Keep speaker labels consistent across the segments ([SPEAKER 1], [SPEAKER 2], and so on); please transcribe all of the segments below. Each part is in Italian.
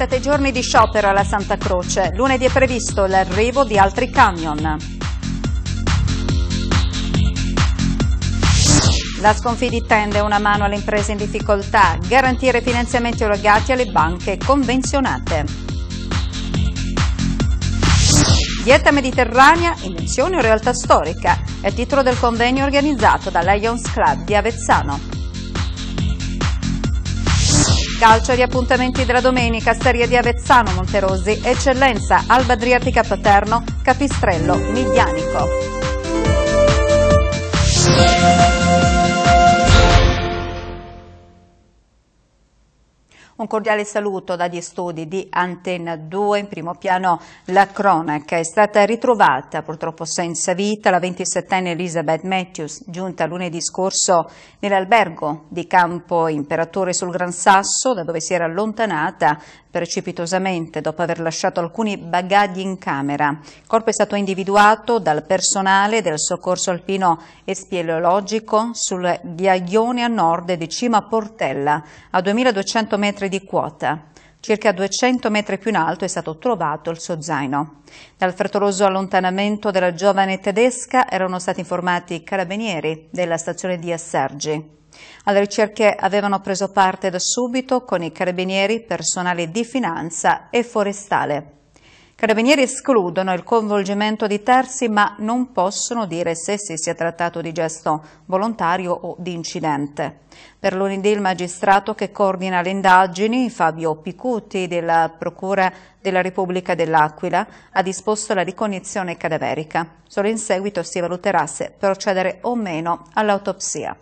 [SPEAKER 1] sette giorni di sciopero alla Santa Croce. Lunedì è previsto l'arrivo di altri camion. La Sconfidi tende una mano alle imprese in difficoltà, garantire finanziamenti erogati alle banche convenzionate. Dieta mediterranea, invenzione o realtà storica, è titolo del convegno organizzato dalla Lions Club di Avezzano calcio e gli appuntamenti della domenica, Staria di Avezzano, Monterosi, Eccellenza, Alba Adriatica Paterno, Capistrello, Miglianico. Un cordiale saluto dagli studi di Antenna 2, in primo piano la cronaca. È stata ritrovata purtroppo senza vita la 27enne Elizabeth Matthews, giunta lunedì scorso nell'albergo di Campo Imperatore sul Gran Sasso, da dove si era allontanata precipitosamente dopo aver lasciato alcuni bagagli in camera. Il corpo è stato individuato dal personale del soccorso alpino e speleologico sul ghiaglione a nord di Cima Portella, a 2200 metri di quota. Circa 200 metri più in alto è stato trovato il suo zaino. Dal frettoloso allontanamento della giovane tedesca erano stati informati i carabinieri della stazione di Assergi. Alle ricerche avevano preso parte da subito con i carabinieri, personale di finanza e forestale. Carabinieri escludono il coinvolgimento di terzi ma non possono dire se si sia trattato di gesto volontario o di incidente. Per lunedì il magistrato che coordina le indagini, Fabio Picuti della Procura della Repubblica dell'Aquila, ha disposto la ricognizione cadaverica. Solo in seguito si valuterà se procedere o meno all'autopsia.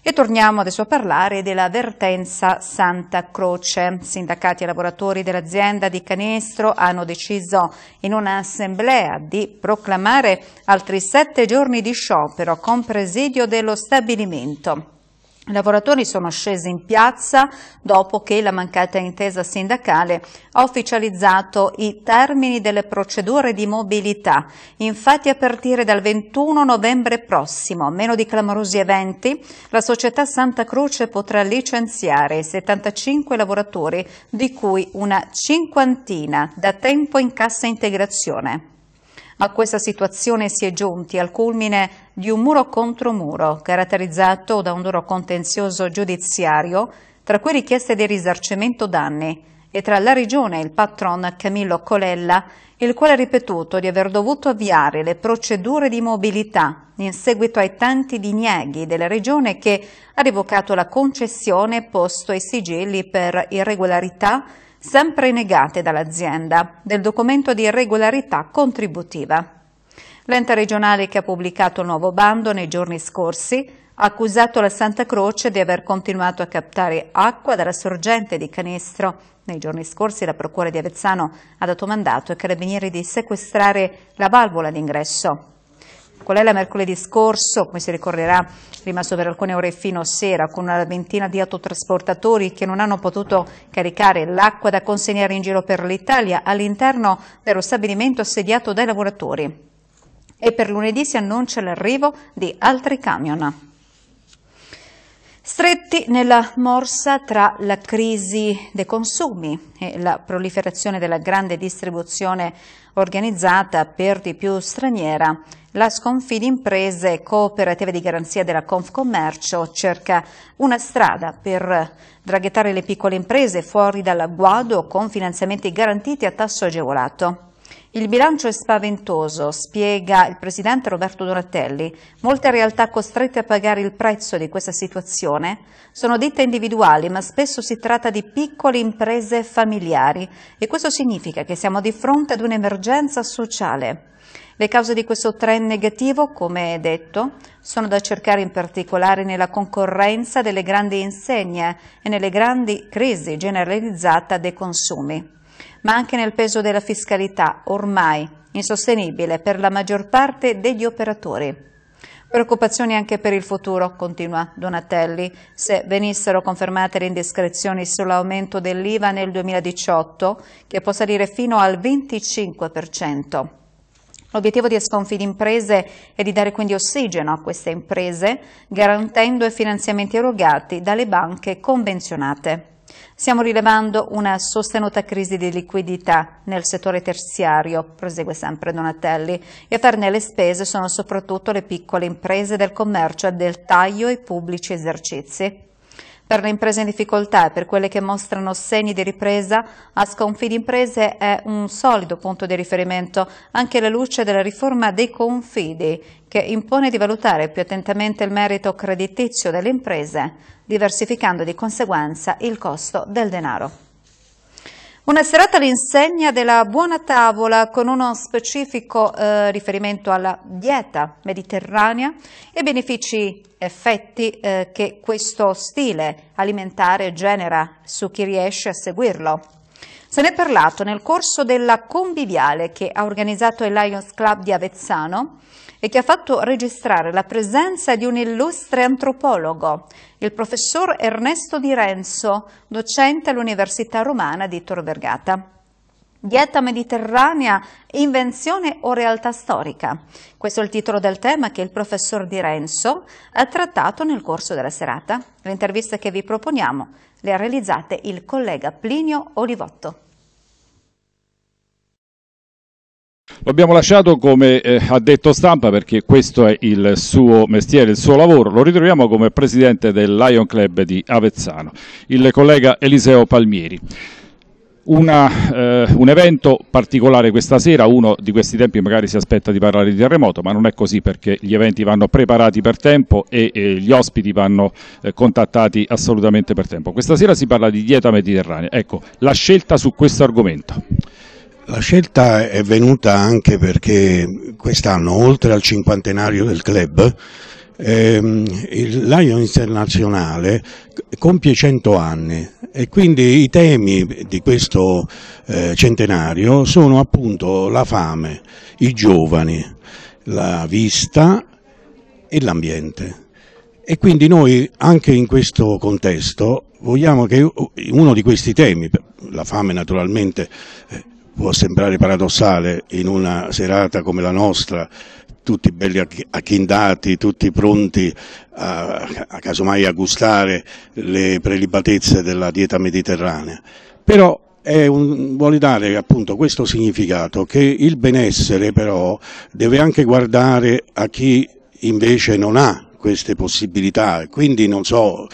[SPEAKER 1] E torniamo adesso a parlare della vertenza Santa Croce. Sindacati e lavoratori dell'azienda di Canestro hanno deciso in un'assemblea di proclamare altri sette giorni di sciopero con presidio dello stabilimento. I lavoratori sono scesi in piazza dopo che la mancata intesa sindacale ha ufficializzato i termini delle procedure di mobilità. Infatti a partire dal 21 novembre prossimo, meno di clamorosi eventi, la società Santa Croce potrà licenziare 75 lavoratori, di cui una cinquantina da tempo in cassa integrazione. A questa situazione si è giunti al culmine di un muro contro muro, caratterizzato da un duro contenzioso giudiziario, tra cui richieste di risarcimento danni, e tra la Regione e il patron Camillo Colella, il quale ha ripetuto di aver dovuto avviare le procedure di mobilità in seguito ai tanti dinieghi della Regione che ha revocato la concessione posto ai sigilli per irregolarità sempre negate dall'azienda del documento di irregolarità contributiva. L'ente regionale che ha pubblicato il nuovo bando nei giorni scorsi ha accusato la Santa Croce di aver continuato a captare acqua dalla sorgente di Canestro. Nei giorni scorsi la Procura di Avezzano ha dato mandato ai carabinieri di sequestrare la valvola d'ingresso. Qual è la mercoledì scorso, come si ricorderà, è rimasto per alcune ore fino a sera con una ventina di autotrasportatori che non hanno potuto caricare l'acqua da consegnare in giro per l'Italia all'interno dello stabilimento assediato dai lavoratori e per lunedì si annuncia l'arrivo di altri camion. Stretti nella morsa tra la crisi dei consumi e la proliferazione della grande distribuzione organizzata per di più straniera, la Sconfidi Imprese Cooperativa di Garanzia della Confcommercio cerca una strada per draghettare le piccole imprese fuori dall'agguado con finanziamenti garantiti a tasso agevolato. Il bilancio è spaventoso, spiega il presidente Roberto Donatelli. Molte realtà costrette a pagare il prezzo di questa situazione sono ditte individuali, ma spesso si tratta di piccole imprese familiari e questo significa che siamo di fronte ad un'emergenza sociale. Le cause di questo trend negativo, come detto, sono da cercare in particolare nella concorrenza delle grandi insegne e nelle grandi crisi generalizzata dei consumi ma anche nel peso della fiscalità, ormai insostenibile per la maggior parte degli operatori. Preoccupazioni anche per il futuro, continua Donatelli. Se venissero confermate le indiscrezioni sull'aumento dell'IVA nel 2018, che può salire fino al 25%. L'obiettivo di Esconfi Sconfidimprese è di dare quindi ossigeno a queste imprese, garantendo i finanziamenti erogati dalle banche convenzionate. Stiamo rilevando una sostenuta crisi di liquidità nel settore terziario, prosegue sempre Donatelli, e a farne le spese sono soprattutto le piccole imprese del commercio e del taglio e pubblici esercizi. Per le imprese in difficoltà e per quelle che mostrano segni di ripresa, Asconfidi Imprese è un solido punto di riferimento anche alla luce della riforma dei confidi che impone di valutare più attentamente il merito creditizio delle imprese, diversificando di conseguenza il costo del denaro. Una serata all'insegna della buona tavola con uno specifico eh, riferimento alla dieta mediterranea e benefici effetti eh, che questo stile alimentare genera su chi riesce a seguirlo. Se ne è parlato nel corso della conviviale che ha organizzato il Lions Club di Avezzano e che ha fatto registrare la presenza di un illustre antropologo, il professor Ernesto Di Renzo, docente all'Università Romana di Tor Vergata. Dieta mediterranea, invenzione o realtà storica? Questo è il titolo del tema che il professor Di Renzo ha trattato nel corso della serata. Le interviste che vi proponiamo le ha realizzate il collega Plinio Olivotto.
[SPEAKER 2] Lo abbiamo lasciato come eh, ha detto stampa perché questo è il suo mestiere, il suo lavoro. Lo ritroviamo come presidente del Lion Club di Avezzano, il collega Eliseo Palmieri. Una, eh, un evento particolare questa sera, uno di questi tempi magari si aspetta di parlare di terremoto, ma non è così perché gli eventi vanno preparati per tempo e, e gli ospiti vanno eh, contattati assolutamente per tempo. Questa sera si parla di dieta mediterranea, ecco la scelta su
[SPEAKER 3] questo argomento. La scelta è venuta anche perché quest'anno, oltre al cinquantenario del club, ehm, il Lion Internazionale compie 100 anni e quindi i temi di questo eh, centenario sono appunto la fame, i giovani, la vista e l'ambiente. E quindi noi anche in questo contesto vogliamo che uno di questi temi, la fame naturalmente eh, può sembrare paradossale in una serata come la nostra, tutti belli acchindati, tutti pronti a, a casomai a gustare le prelibatezze della dieta mediterranea, però un, vuole dare appunto questo significato che il benessere però deve anche guardare a chi invece non ha queste possibilità, quindi non so,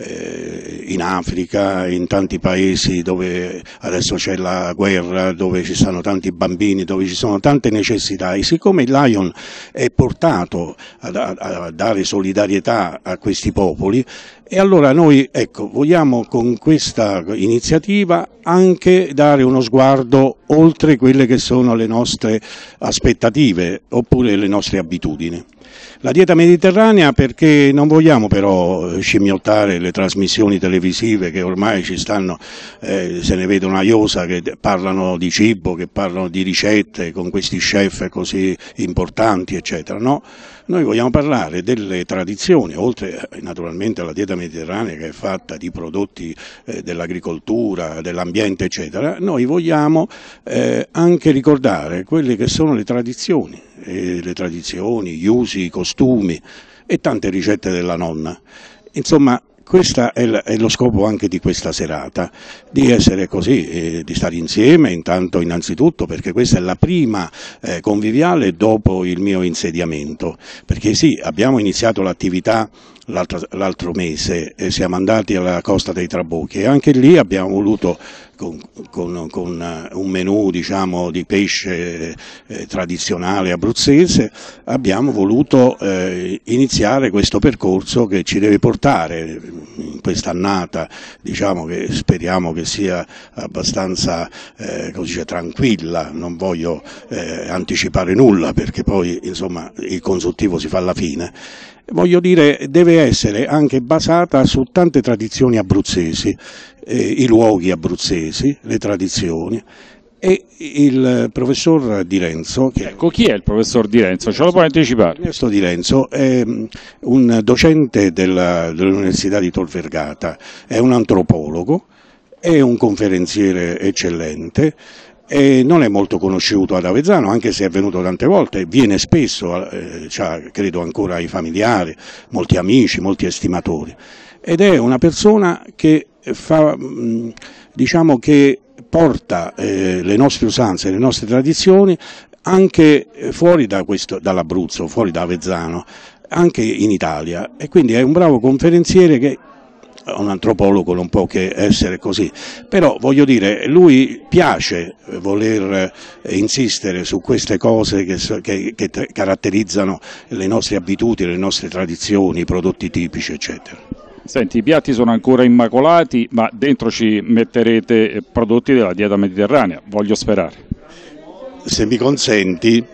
[SPEAKER 3] eh, in Africa, in tanti paesi dove adesso c'è la guerra, dove ci sono tanti bambini, dove ci sono tante necessità e siccome il Lion è portato a, a, a dare solidarietà a questi popoli, e allora noi ecco, vogliamo con questa iniziativa anche dare uno sguardo oltre quelle che sono le nostre aspettative oppure le nostre abitudini. La dieta mediterranea perché non vogliamo però eh, scimmiottare le trasmissioni televisive che ormai ci stanno, eh, se ne vedono a iosa che parlano di cibo, che parlano di ricette con questi chef così importanti eccetera, no? Noi vogliamo parlare delle tradizioni, oltre eh, naturalmente alla dieta mediterranea che è fatta di prodotti eh, dell'agricoltura, dell'ambiente, eccetera, noi vogliamo eh, anche ricordare quelle che sono le tradizioni, eh, le tradizioni, gli usi, i costumi e tante ricette della nonna. Insomma, questo è, lo scopo anche di questa serata, di essere così, eh, di stare insieme intanto innanzitutto perché questa è la prima eh, conviviale dopo il mio insediamento, perché sì abbiamo iniziato l'attività l'altro mese e siamo andati alla costa dei Trabocchi e anche lì abbiamo voluto con, con, con eh, un menù diciamo, di pesce eh, eh, tradizionale abruzzese, abbiamo voluto eh, iniziare questo percorso che ci deve portare in questa annata, diciamo che speriamo che sia abbastanza eh, dice, tranquilla, non voglio eh, anticipare nulla perché poi insomma, il consultivo si fa alla fine voglio dire, deve essere anche basata su tante tradizioni abruzzesi, eh, i luoghi abruzzesi, le tradizioni. E il professor Di Renzo. Che ecco, chi è il professor Di Renzo? Ce lo puoi anticipare? Ernesto Di Renzo è mm, un docente della, dell'Università di Tor Vergata, è un antropologo, è un conferenziere eccellente e non è molto conosciuto ad Avezzano, anche se è venuto tante volte, viene spesso, eh, credo ancora ai familiari, molti amici, molti estimatori, ed è una persona che, fa, diciamo che porta eh, le nostre usanze, le nostre tradizioni anche fuori da dall'Abruzzo, fuori da Avezzano, anche in Italia e quindi è un bravo conferenziere che un antropologo non può che essere così, però voglio dire, lui piace eh, voler eh, insistere su queste cose che, che, che caratterizzano le nostre abitudini, le nostre tradizioni, i prodotti tipici, eccetera.
[SPEAKER 2] Senti, i piatti sono ancora immacolati, ma dentro ci metterete eh, prodotti della dieta
[SPEAKER 3] mediterranea, voglio sperare. Se mi consenti...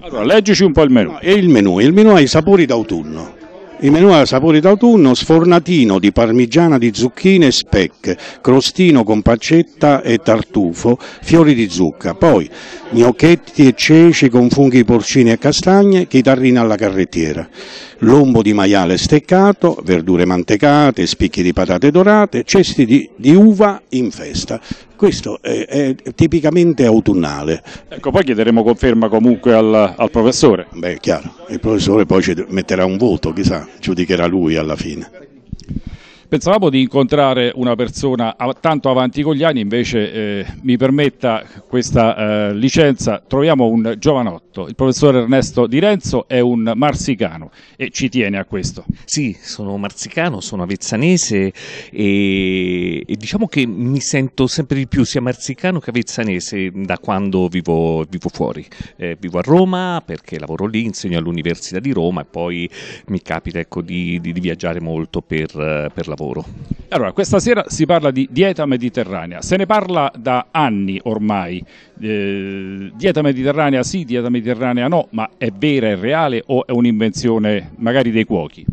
[SPEAKER 3] Allora, leggici un po' il menù. No, il menù, il menù ha i sapori d'autunno il menù a sapore d'autunno, sfornatino di parmigiana di zucchine e spec, crostino con paccetta e tartufo, fiori di zucca, poi gnocchetti e ceci con funghi porcini e castagne, chitarrina alla carrettiera lombo di maiale steccato, verdure mantecate, spicchi di patate dorate, cesti di, di uva in festa. Questo è, è, tipicamente autunnale. Ecco, poi chiederemo conferma comunque al, al professore. Beh, chiaro, il professore poi ci metterà un voto, chissà, giudicherà lui alla fine.
[SPEAKER 2] Pensavamo di incontrare una persona tanto avanti con gli anni, invece eh, mi permetta questa eh, licenza, troviamo un giovanotto, il professore Ernesto
[SPEAKER 4] Di Renzo è un marsicano e ci tiene a questo. Sì, sono marsicano, sono avezzanese e, e diciamo che mi sento sempre di più sia marsicano che avezzanese da quando vivo, vivo fuori. Eh, vivo a Roma perché lavoro lì, insegno all'Università di Roma e poi mi capita ecco, di, di, di, viaggiare molto per, eh, per lavoro lavoro. Allora, questa sera si parla di dieta mediterranea, se ne parla da
[SPEAKER 2] anni ormai, eh, dieta mediterranea sì, dieta mediterranea no, ma è vera,
[SPEAKER 4] è reale o è un'invenzione magari dei cuochi?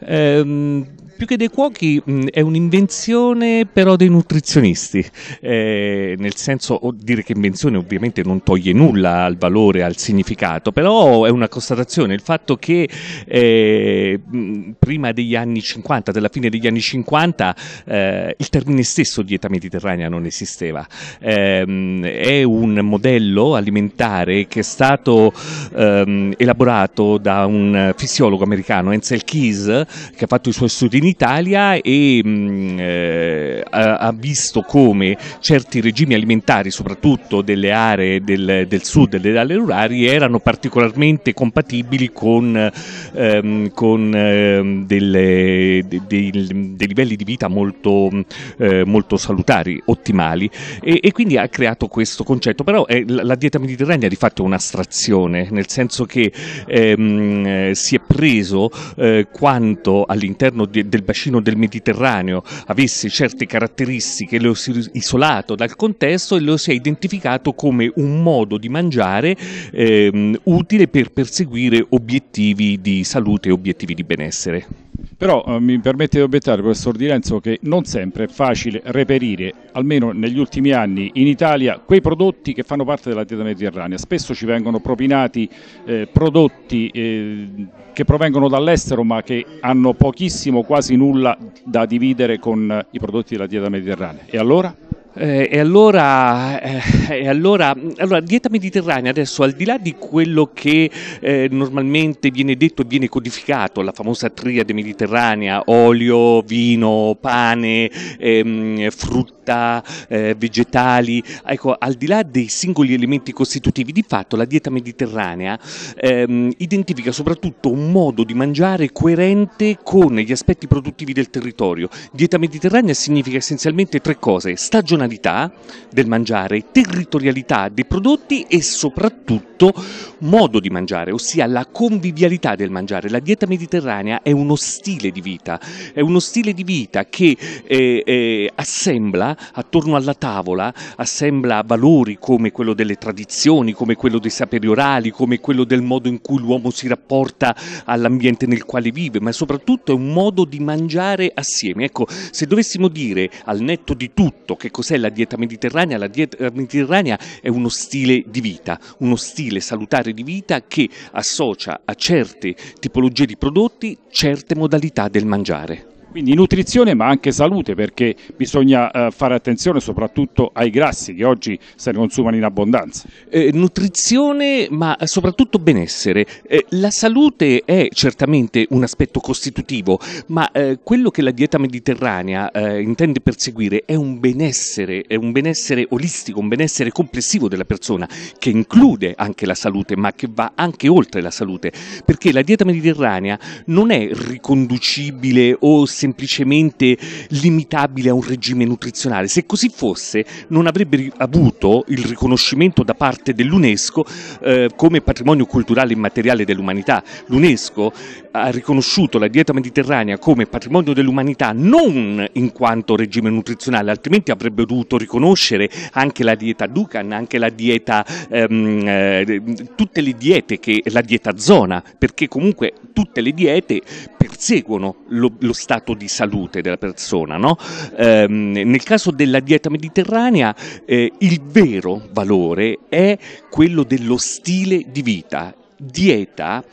[SPEAKER 4] Eh, più che dei cuochi mh, mm, è un'invenzione però dei nutrizionisti, eh, nel senso dire che invenzione ovviamente non toglie nulla al valore, al significato, però è una constatazione il fatto che eh, mm, prima degli anni 50, della fine degli anni 50, eh, il termine stesso dieta mediterranea non esisteva. Ehm, è un modello alimentare che è stato ehm, elaborato da un fisiologo americano, Ansel Keys, che ha fatto i suoi studi in Italia e mh, mm, eh, ha visto come certi regimi alimentari, soprattutto delle aree del, del sud, delle aree rurali, erano particolarmente compatibili con, ehm, con ehm, delle, de, de, dei livelli di vita molto, eh, molto salutari, ottimali e, e, quindi ha creato questo concetto. Però eh, la dieta mediterranea di fatto è un'astrazione, nel senso che ehm, si è preso eh, quanto all'interno di, del bacino del Mediterraneo avesse certe caratteristiche, lo si è isolato dal contesto e lo si è identificato come un modo di mangiare ehm, utile per perseguire obiettivi di salute e obiettivi di benessere.
[SPEAKER 2] Però eh, mi permette di obiettare, professor Di Renzo, che non sempre è facile reperire, almeno negli ultimi anni in Italia, quei prodotti che fanno parte della dieta mediterranea. Spesso ci vengono propinati eh, prodotti eh, che provengono dall'estero ma che hanno pochissimo, quasi nulla
[SPEAKER 4] da dividere con eh, i prodotti della dieta mediterranea. E allora? Eh, e, allora, eh, allora, allora, dieta mediterranea adesso, al di là di quello che eh, normalmente viene detto e viene codificato, la famosa triade mediterranea, olio, vino, pane, ehm, frutta, eh, vegetali, ecco, al di là dei singoli elementi costitutivi, di fatto la dieta mediterranea ehm, identifica soprattutto un modo di mangiare coerente con gli aspetti produttivi del territorio. Dieta mediterranea significa essenzialmente tre cose, stagionalità, nazionalità del mangiare, territorialità dei prodotti e soprattutto modo di mangiare, ossia la convivialità del mangiare. La dieta mediterranea è uno stile di vita, è uno stile di vita che eh, eh, assembla attorno alla tavola, assembla valori come quello delle tradizioni, come quello dei saperi orali, come quello del modo in cui l'uomo si rapporta all'ambiente nel quale vive, ma soprattutto è un modo di mangiare assieme. Ecco, se dovessimo dire al netto di tutto che cos'è cos'è la dieta mediterranea? La dieta mediterranea è uno stile di vita, uno stile salutare di vita che associa a certe tipologie di prodotti certe modalità del mangiare.
[SPEAKER 2] Quindi nutrizione ma anche salute perché bisogna eh, fare attenzione soprattutto ai grassi che oggi
[SPEAKER 4] se ne consumano in abbondanza. Eh, nutrizione ma soprattutto benessere. Eh, la salute è certamente un aspetto costitutivo ma eh, quello che la dieta mediterranea eh, intende perseguire è un benessere, è un benessere olistico, un benessere complessivo della persona che include anche la salute ma che va anche oltre la salute perché la dieta mediterranea non è riconducibile o se semplicemente limitabile a un regime nutrizionale. Se così fosse, non avrebbe avuto il riconoscimento da parte dell'UNESCO eh, come patrimonio culturale immateriale dell'umanità. L'UNESCO ha riconosciuto la dieta mediterranea come patrimonio dell'umanità non in quanto regime nutrizionale, altrimenti avrebbe dovuto riconoscere anche la dieta Dukan, anche la dieta, ehm, eh, tutte le diete che la dieta zona, perché comunque tutte le diete perseguono lo, lo stato di salute della persona. No? Eh, nel caso della dieta mediterranea eh, il vero valore è quello dello stile di vita dieta,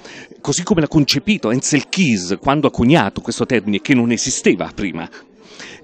[SPEAKER 4] così come l'ha concepito Ansel Keys quando ha coniato questo termine che non esisteva prima,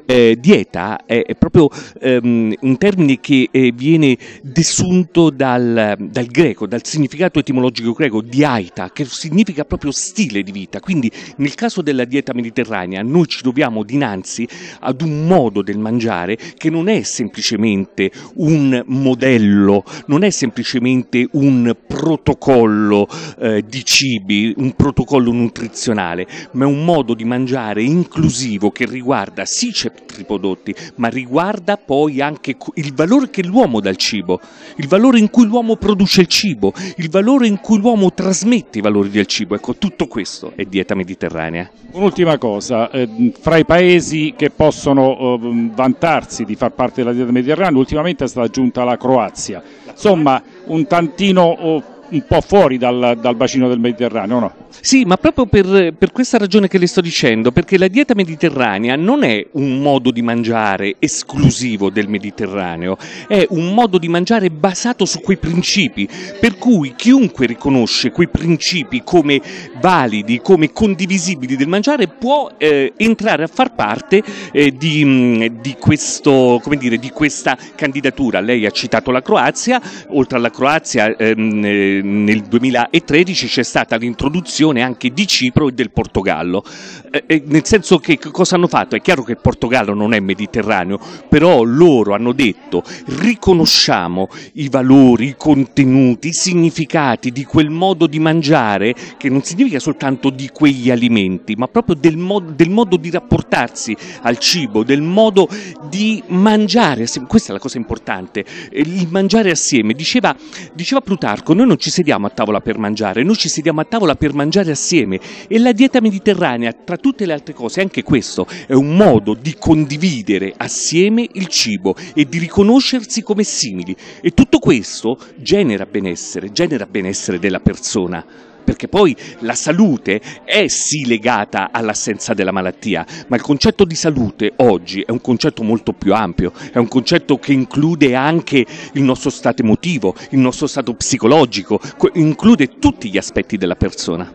[SPEAKER 4] eh, dieta è proprio ehm, un termine che eh, viene desunto dal, dal, greco, dal significato etimologico greco diaita, che significa proprio stile di vita. Quindi nel caso della dieta mediterranea noi ci troviamo dinanzi ad un modo del mangiare che non è semplicemente un modello, non è semplicemente un protocollo eh, di cibi, un protocollo nutrizionale, ma è un modo di mangiare inclusivo che riguarda sì c'è altri prodotti, ma riguarda poi anche il valore che l'uomo dà al cibo, il valore in cui l'uomo produce il cibo, il valore in cui l'uomo trasmette i valori del cibo. Ecco, tutto questo è dieta mediterranea.
[SPEAKER 2] Un'ultima cosa, eh, fra i paesi che possono eh, vantarsi di far parte della dieta mediterranea, ultimamente è stata aggiunta la Croazia. Insomma, un tantino... Oh, un po' fuori dal, dal bacino del
[SPEAKER 4] Mediterraneo, no? Sì, ma proprio per, per, questa ragione che le sto dicendo, perché la dieta mediterranea non è un modo di mangiare esclusivo del Mediterraneo, è un modo di mangiare basato su quei principi, per cui chiunque riconosce quei principi come validi, come condivisibili del mangiare, può eh, entrare a far parte eh, di, mm, di, questo, dire, di, questa candidatura. Lei ha citato la Croazia, oltre alla Croazia... Ehm, eh, nel 2013 c'è stata l'introduzione anche di Cipro e del Portogallo, eh, eh nel senso che cosa hanno fatto? È chiaro che il Portogallo non è mediterraneo, però loro hanno detto riconosciamo i valori, i contenuti, i significati di quel modo di mangiare che non significa soltanto di quegli alimenti, ma proprio del, mo del modo di rapportarsi al cibo, del modo di mangiare, questa è la cosa importante, eh, il mangiare assieme. Diceva, diceva Plutarco, noi non ci ci sediamo a tavola per mangiare, noi ci sediamo a tavola per mangiare assieme e la dieta mediterranea, tra tutte le altre cose, anche questo è un modo di condividere assieme il cibo e di riconoscersi come simili e tutto questo genera benessere, genera benessere della persona perché poi la salute è sì legata all'assenza della malattia, ma il concetto di salute oggi è un concetto molto più ampio, è un concetto che include anche il nostro stato emotivo, il nostro stato psicologico, include tutti gli aspetti della persona.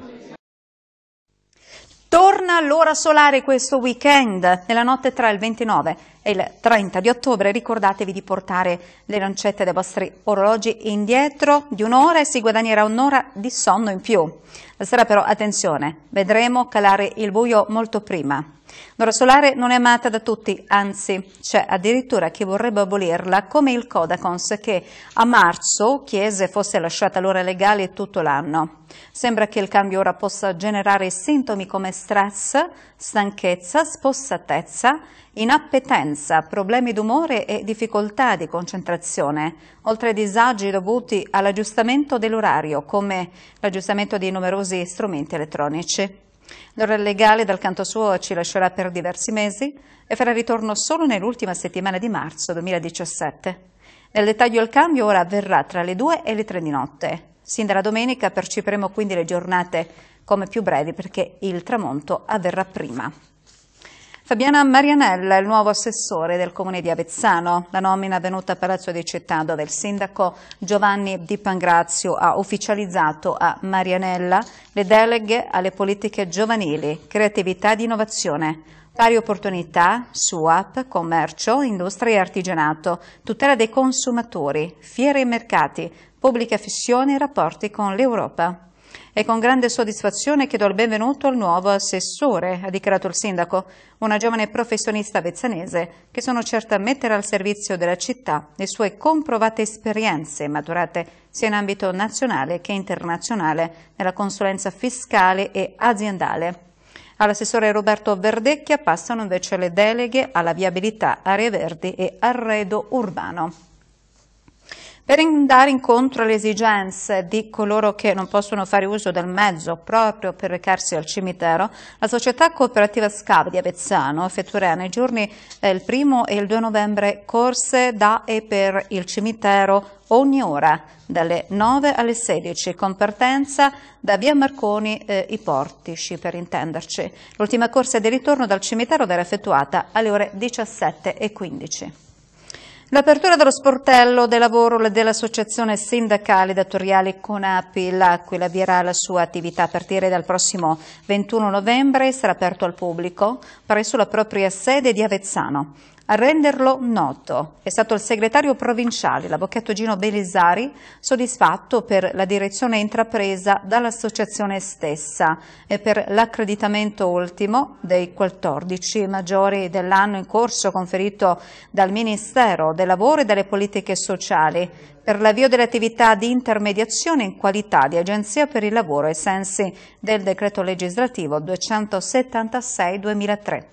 [SPEAKER 1] Torna l'ora solare questo weekend, nella notte tra il 29 e il 30 di ottobre ricordatevi di portare le lancette dei vostri orologi indietro di un'ora e si guadagnerà un'ora di sonno in più. La sera però attenzione, vedremo calare il buio molto prima. L'ora solare non è amata da tutti, anzi c'è addirittura chi vorrebbe abolirla, come il Codacons che a marzo chiese fosse lasciata l'ora legale tutto l'anno. Sembra che il cambio ora possa generare sintomi come stress, stanchezza, spossatezza, inappetenza, problemi d'umore e difficoltà di concentrazione, oltre a disagi dovuti all'aggiustamento dell'orario, come l'aggiustamento di numerosi strumenti elettronici. L'ora legale dal canto suo ci lascerà per diversi mesi e farà ritorno solo nell'ultima settimana di marzo 2017. Nel dettaglio il cambio ora avverrà tra le 2 e le 3 di notte. Sin dalla domenica percepiremo quindi le giornate come più brevi perché il tramonto avverrà prima. Fabiana Marianella è il nuovo assessore del comune di Avezzano. La nomina venuta a Palazzo di Città dove il sindaco Giovanni Di Pangrazio ha ufficializzato a Marianella le deleghe alle politiche giovanili, creatività ed innovazione. Pari opportunità, SUAP, commercio, industria e artigianato, tutela dei consumatori, fiere e mercati, pubblica fissione e rapporti con l'Europa. È con grande soddisfazione che do il benvenuto al nuovo assessore, ha dichiarato il sindaco, una giovane professionista vezzanese che sono certa mettere al servizio della città le sue comprovate esperienze maturate sia in ambito nazionale che internazionale nella consulenza fiscale e aziendale. All'assessore Roberto Verdecchia passano invece le deleghe alla viabilità, aree verdi e arredo urbano per andare incontro alle esigenze di coloro che non possono fare uso del mezzo proprio per recarsi al cimitero, la società cooperativa SCAV di Avezzano effettuerà nei giorni eh, il 1 e il 2 novembre corse da e per il cimitero ogni ora dalle 9 alle 16 con partenza da via Marconi eh, i Portici per intenderci. L'ultima corsa di ritorno dal cimitero verrà effettuata alle ore 17.15. L'apertura dello sportello del lavoro dell'Associazione Sindacale Datoriale Conapi L'Aquila avvierà la sua attività a partire dal prossimo 21 novembre e sarà aperto al pubblico presso la propria sede di Avezzano. A renderlo noto è stato il segretario provinciale, l'avvocato Gino Belisari, soddisfatto per la direzione intrapresa dall'associazione stessa e per l'accreditamento ultimo dei 14 maggiori dell'anno in corso conferito dal Ministero del Lavoro e delle Politiche Sociali per l'avvio dell'attività di intermediazione in qualità di Agenzia per il Lavoro ai sensi del decreto legislativo 276-2003.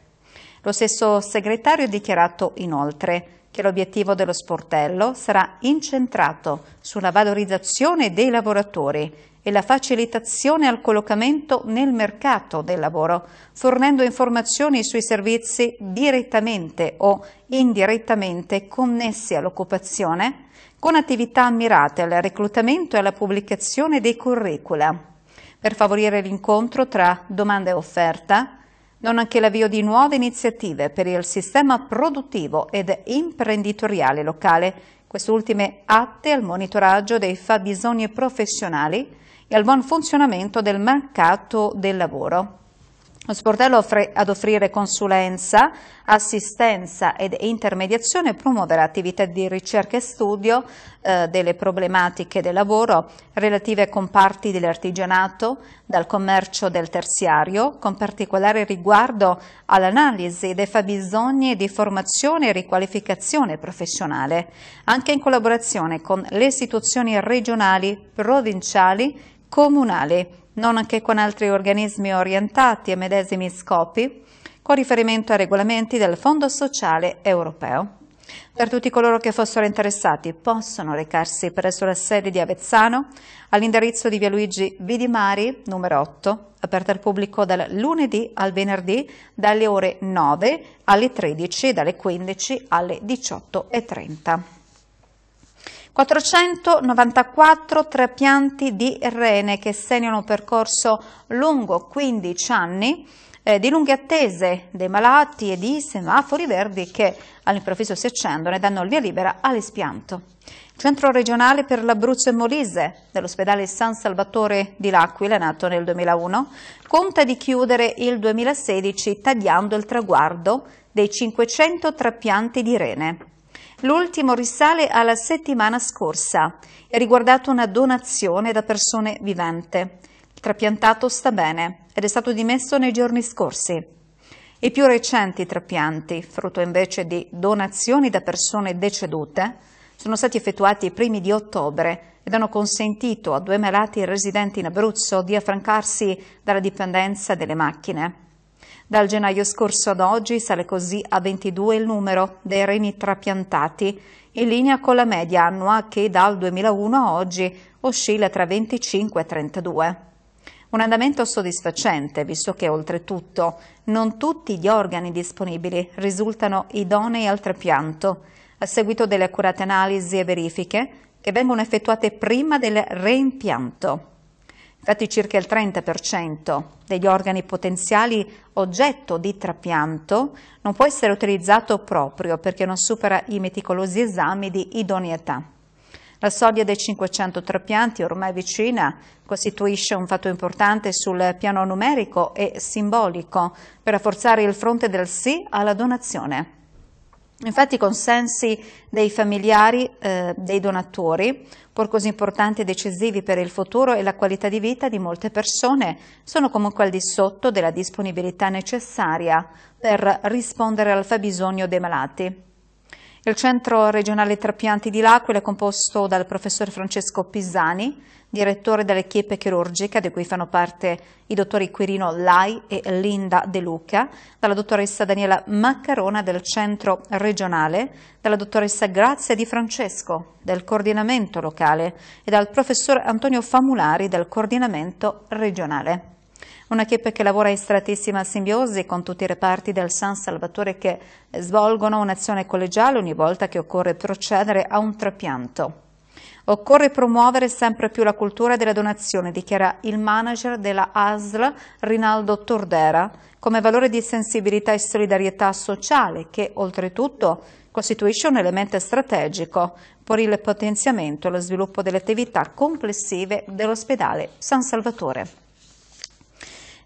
[SPEAKER 1] Lo stesso segretario ha dichiarato inoltre che l'obiettivo dello sportello sarà incentrato sulla valorizzazione dei lavoratori e la facilitazione al collocamento nel mercato del lavoro, fornendo informazioni sui servizi direttamente o indirettamente connessi all'occupazione, con attività mirate al reclutamento e alla pubblicazione dei curricula. Per favorire l'incontro tra domanda e offerta, non anche l'avvio di nuove iniziative per il sistema produttivo ed imprenditoriale locale, quest'ultime atte al monitoraggio dei fabbisogni professionali e al buon funzionamento del mercato del lavoro. Lo sportello offre ad offrire consulenza, assistenza ed intermediazione e promuovere attività di ricerca e studio eh, delle problematiche del lavoro relative a comparti dell'artigianato, dal commercio del terziario, con particolare riguardo all'analisi dei fabbisogni di formazione e riqualificazione professionale, anche in collaborazione con le istituzioni regionali, provinciali, comunali non che con altri organismi orientati ai medesimi scopi, con riferimento ai regolamenti del Fondo Sociale Europeo. Per tutti coloro che fossero interessati possono recarsi presso la sede di Avezzano all'indirizzo di via Luigi Vidimari, numero 8, aperta al pubblico dal lunedì al venerdì dalle ore 9 alle 13 e dalle 15 alle 18.30. 494 trapianti di rene che segnano un percorso lungo 15 anni eh, di lunghe attese dei malati e di semafori verdi che all'improvviso si accendono e danno il via libera all'espianto. Centro regionale per l'Abruzzo e Molise dell'ospedale San Salvatore di L'Aquila, nato nel 2001, conta di chiudere il 2016 tagliando il traguardo dei 500 trapianti di rene. L'ultimo risale alla settimana scorsa e riguardato una donazione da persone vivente. Il trapiantato sta bene ed è stato dimesso nei giorni scorsi. I più recenti trapianti, frutto invece di donazioni da persone decedute, sono stati effettuati i primi di ottobre ed hanno consentito a due malati residenti in Abruzzo di affrancarsi dalla dipendenza delle macchine. Dal gennaio scorso ad oggi sale così a 22 il numero dei reni trapiantati, in linea con la media annua che dal 2001 a oggi oscilla tra 25 e 32. Un andamento soddisfacente, visto che oltretutto non tutti gli organi disponibili risultano idonei al trapianto, a seguito delle accurate analisi e verifiche che vengono effettuate prima del reimpianto. Infatti circa il 30% degli organi potenziali oggetto di trapianto non può essere utilizzato proprio perché non supera i meticolosi esami di idoneità. La soglia dei 500 trapianti ormai vicina costituisce un fatto importante sul piano numerico e simbolico per rafforzare il fronte del sì alla donazione. Infatti i consensi dei familiari eh, dei donatori, pur così importanti e decisivi per il futuro e la qualità di vita di molte persone, sono comunque al di sotto della disponibilità necessaria per rispondere al fabbisogno dei malati. Il Centro regionale trapianti di L'Aquila è composto dal professor Francesco Pisani, direttore dell'equipe chirurgica di cui fanno parte i dottori Quirino Lai e Linda De Luca, dalla dottoressa Daniela Maccarona del centro regionale, dalla dottoressa Grazia Di Francesco del coordinamento locale e dal professor Antonio Famulari del coordinamento regionale. Una chip che lavora in strettissima simbiosi con tutti i reparti del San Salvatore che svolgono un'azione collegiale ogni volta che occorre procedere a un trapianto. Occorre promuovere sempre più la cultura della donazione, dichiara il manager della ASL Rinaldo Tordera, come valore di sensibilità e solidarietà sociale che, oltretutto, costituisce un elemento strategico per il potenziamento e lo sviluppo delle attività complessive dell'ospedale San Salvatore.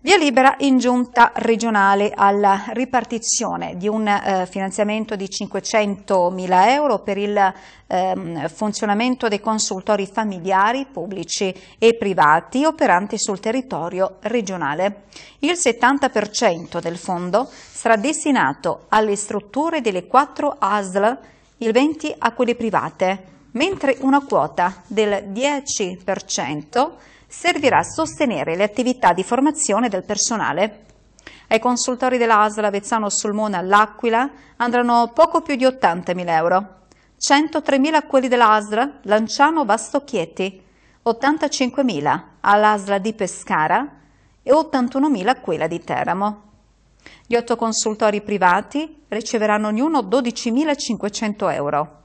[SPEAKER 1] Via libera in giunta regionale alla ripartizione di un eh, finanziamento di 500.000 euro per il ehm, funzionamento dei consultori familiari pubblici e privati operanti sul territorio regionale. Il 70% del fondo sarà destinato alle strutture delle quattro ASL, il 20% a quelle private, mentre una quota del 10% servirà a sostenere le attività di formazione del personale. Ai consultori dell'ASL Avezzano Sulmona all'Aquila andranno poco più di 80.000 euro, 103.000 quelli dell'ASL Lanciano Vastocchietti, 85.000 all'ASL di Pescara e 81.000 a quella di Teramo. Gli otto consultori privati riceveranno ognuno 12.500 euro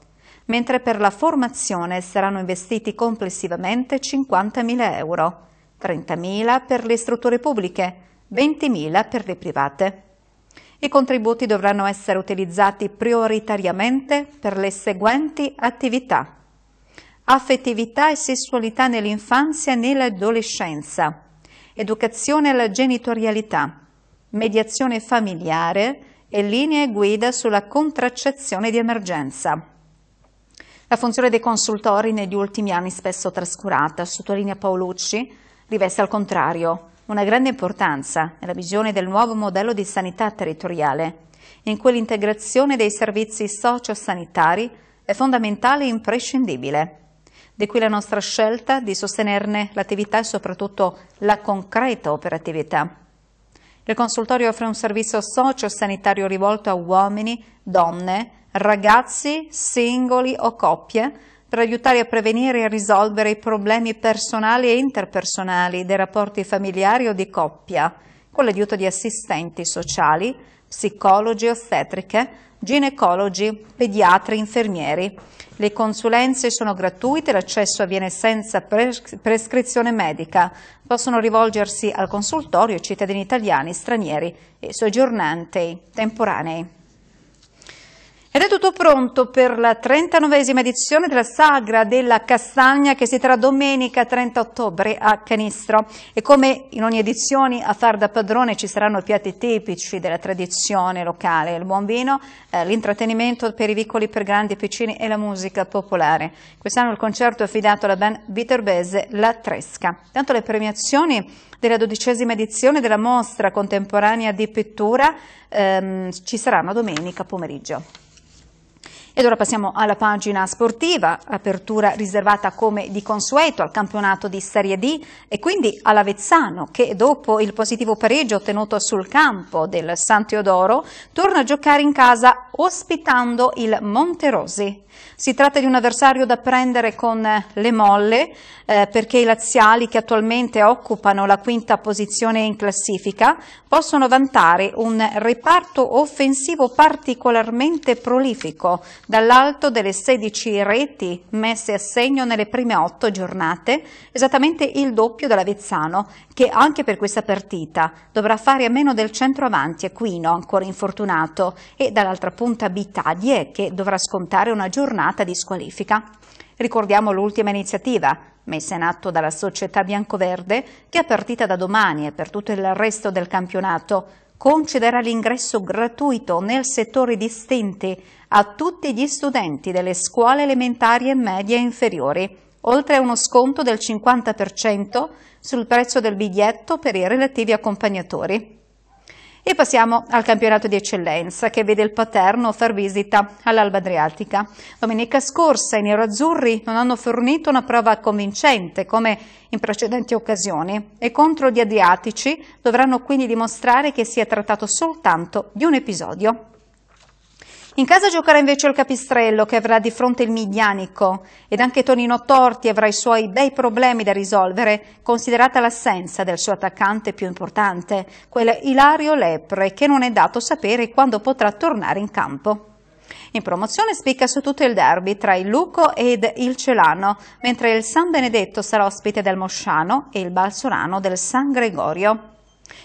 [SPEAKER 1] mentre per la formazione saranno investiti complessivamente 50.000 euro, 30.000 per le strutture pubbliche, 20.000 per le private. I contributi dovranno essere utilizzati prioritariamente per le seguenti attività. Affettività e sessualità nell'infanzia e nell'adolescenza, educazione alla genitorialità, mediazione familiare e linee guida sulla contraccezione di emergenza. La funzione dei consultori negli ultimi anni spesso trascurata, sottolinea Paolucci, riveste al contrario una grande importanza nella visione del nuovo modello di sanità territoriale, in cui l'integrazione dei servizi sociosanitari è fondamentale e imprescindibile. Di qui la nostra scelta di sostenerne l'attività e soprattutto la concreta operatività. Il consultorio offre un servizio sociosanitario rivolto a uomini, donne, ragazzi, singoli o coppie, per aiutare a prevenire e risolvere i problemi personali e interpersonali dei rapporti familiari o di coppia, con l'aiuto di assistenti sociali, psicologi ostetriche, ginecologi, pediatri, infermieri. Le consulenze sono gratuite, l'accesso avviene senza prescrizione medica. Possono rivolgersi al consultorio cittadini italiani, stranieri e soggiornanti temporanei. Ed è tutto pronto per la 39esima edizione della Sagra della Castagna che si terrà domenica 30 ottobre a Canistro. E come in ogni edizione a far da padrone ci saranno piatti tipici della tradizione locale, il buon vino, eh, l'intrattenimento per i piccoli, per grandi e piccini e la musica popolare. Quest'anno il concerto è affidato alla band viterbese La Tresca. Tanto le premiazioni della dodicesima edizione della mostra contemporanea di pittura ehm, ci saranno domenica pomeriggio. Ed ora passiamo alla pagina sportiva, apertura riservata come di consueto al campionato di Serie D e quindi all'Avezzano che dopo il positivo pareggio ottenuto sul campo del San Teodoro torna a giocare in casa ospitando il Monterosi. Si tratta di un avversario da prendere con le molle eh, perché i laziali che attualmente occupano la quinta posizione in classifica possono vantare un reparto offensivo particolarmente prolifico dall'alto delle 16 reti messe a segno nelle prime 8 giornate, esattamente il doppio dell'Avezzano, che anche per questa partita dovrà fare a meno del centroavanti Aquino, ancora infortunato, e dall'altra punta Bitadie, che dovrà scontare una giornata di squalifica. Ricordiamo l'ultima iniziativa, messa in atto dalla società biancoverde, che a partita da domani e per tutto il resto del campionato concederà l'ingresso gratuito nel settore distinti a tutti gli studenti delle scuole elementari e medie inferiori, oltre a uno sconto del 50% sul prezzo del biglietto per i relativi accompagnatori. E passiamo al campionato di eccellenza che vede il Paterno far visita all'Alba Adriatica. Domenica scorsa i neroazzurri non hanno fornito una prova convincente come in precedenti occasioni e contro gli Adriatici dovranno quindi dimostrare che si è trattato soltanto di un episodio. In casa giocherà invece il Capistrello che avrà di fronte il Miglianico ed anche Tonino Torti avrà i suoi bei problemi da risolvere considerata l'assenza del suo attaccante più importante, quel Ilario Lepre che non è dato sapere quando potrà tornare in campo. In promozione spicca su tutto il derby tra il Luco ed il Celano, mentre il San Benedetto sarà ospite del Mosciano e il Balsorano del San Gregorio.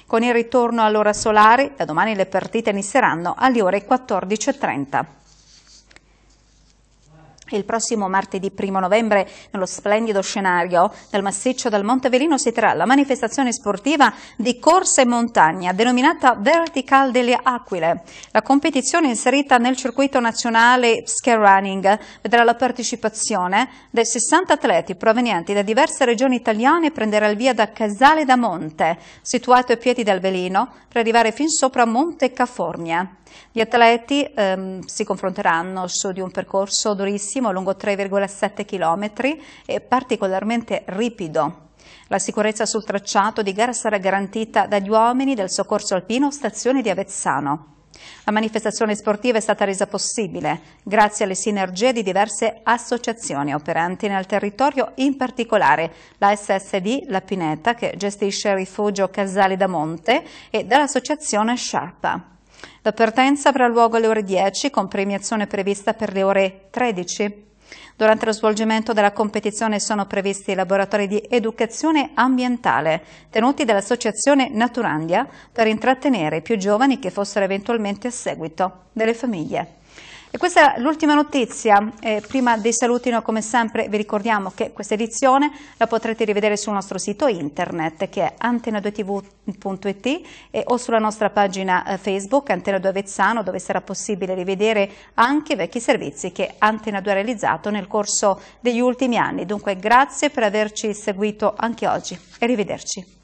[SPEAKER 1] Con il ritorno all'ora solare, da domani le partite inizieranno alle ore 14.30 che il prossimo martedì 1 novembre nello splendido scenario del massiccio del Monte Velino si terrà la manifestazione sportiva di corsa e montagna denominata Vertical delle Aquile. La competizione inserita nel circuito nazionale Scare Running vedrà la partecipazione dei 60 atleti provenienti da diverse regioni italiane prenderà il via da Casale da Monte, situato ai piedi del Velino, per arrivare fin sopra Monte Cafornia. Gli atleti ehm, si confronteranno su di un percorso durissimo primo lungo 3,7 km e particolarmente ripido. La sicurezza sul tracciato di gara sarà garantita dagli uomini del Soccorso Alpino Stazione di Avezzano. La manifestazione sportiva è stata resa possibile grazie alle sinergie di diverse associazioni operanti nel territorio, in particolare la SSD La Pineta che gestisce il rifugio Casale da Monte e dall'associazione Sciarpa. La partenza avrà luogo alle ore 10 con premiazione prevista per le ore 13. Durante lo svolgimento della competizione sono previsti i laboratori di educazione ambientale tenuti dall'Associazione Naturandia per intrattenere i più giovani che fossero eventualmente a seguito delle famiglie. E questa è l'ultima notizia, eh, prima dei saluti noi come sempre vi ricordiamo che questa edizione la potrete rivedere sul nostro sito internet che è antena2tv.it o sulla nostra pagina eh, Facebook Antena 2 Avezzano dove sarà possibile rivedere anche i vecchi servizi che Antena 2 ha realizzato nel corso degli ultimi anni. Dunque grazie per averci seguito anche oggi arrivederci.